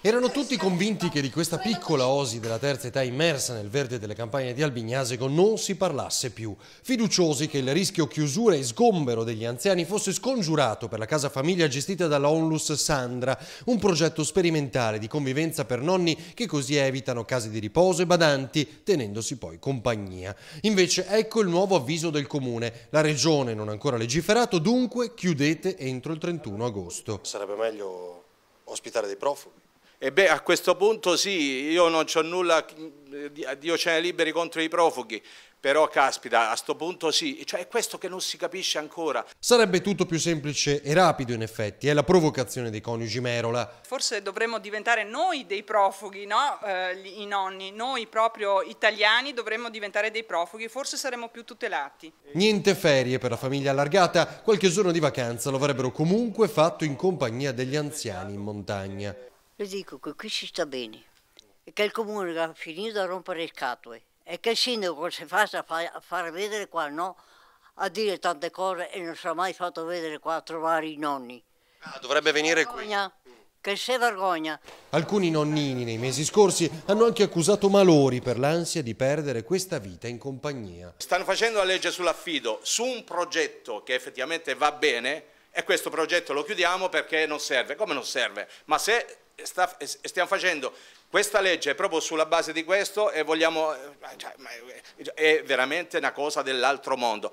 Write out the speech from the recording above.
Erano tutti convinti che di questa piccola osi della terza età immersa nel verde delle campagne di Albignasego non si parlasse più, fiduciosi che il rischio chiusura e sgombero degli anziani fosse scongiurato per la casa famiglia gestita dalla Onlus Sandra, un progetto sperimentale di convivenza per nonni che così evitano case di riposo e badanti, tenendosi poi compagnia. Invece ecco il nuovo avviso del comune, la regione non ha ancora legiferato, dunque chiudete entro il 31 agosto. Sarebbe meglio ospitare dei profughi. E beh, a questo punto sì, io non ho nulla, eh, Dio ce ne liberi contro i profughi, però caspita, a sto punto sì, cioè è questo che non si capisce ancora. Sarebbe tutto più semplice e rapido in effetti, è la provocazione dei coniugi Merola. Forse dovremmo diventare noi dei profughi, no? eh, i nonni, noi proprio italiani dovremmo diventare dei profughi, forse saremmo più tutelati. Niente ferie per la famiglia allargata, qualche giorno di vacanza lo avrebbero comunque fatto in compagnia degli anziani in montagna le dico che qui si sta bene e che il comune ha finito a rompere le scatole eh. e che il sindaco si faccia a far vedere qua, no? A dire tante cose e non si è mai fatto vedere qua a trovare i nonni. Ah, dovrebbe venire qui. Che se vergogna. Alcuni nonnini nei mesi scorsi hanno anche accusato Malori per l'ansia di perdere questa vita in compagnia. Stanno facendo la legge sull'affido su un progetto che effettivamente va bene e questo progetto lo chiudiamo perché non serve. Come non serve? Ma se sta, stiamo facendo questa legge proprio sulla base di questo e vogliamo, eh, cioè, è veramente una cosa dell'altro mondo.